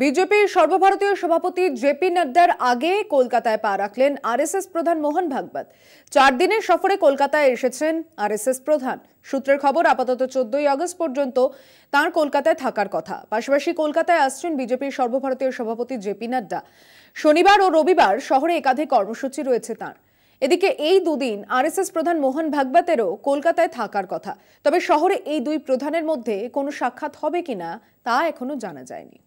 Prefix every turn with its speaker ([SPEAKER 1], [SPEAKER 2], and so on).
[SPEAKER 1] বিজেপির সর্বভারতীয় সভাপতি জেপি নাড্ডার আগে কলকাতায় পা রাখলেন আরএসএস প্রধান মোহন ভাগবত চার দিনের সফরে কলকাতায় এসেছেন আরএসএস প্রধান সূত্রের খবর আপাতত চোদ্দই আগস্ট পর্যন্ত তার কলকাতায় থাকার কথা পাশাপাশি কলকাতায় আসছেন বিজেপির সর্বভারতীয় সভাপতি জেপি নাড্ডা শনিবার ও রবিবার শহরে একাধিক কর্মসূচি রয়েছে তাঁর এদিকে এই দুদিন আরএসএস প্রধান মোহন ভাগবতেরও কলকাতায় থাকার কথা তবে শহরে এই দুই প্রধানের মধ্যে কোনো সাক্ষাৎ হবে কিনা তা এখনও জানা যায়নি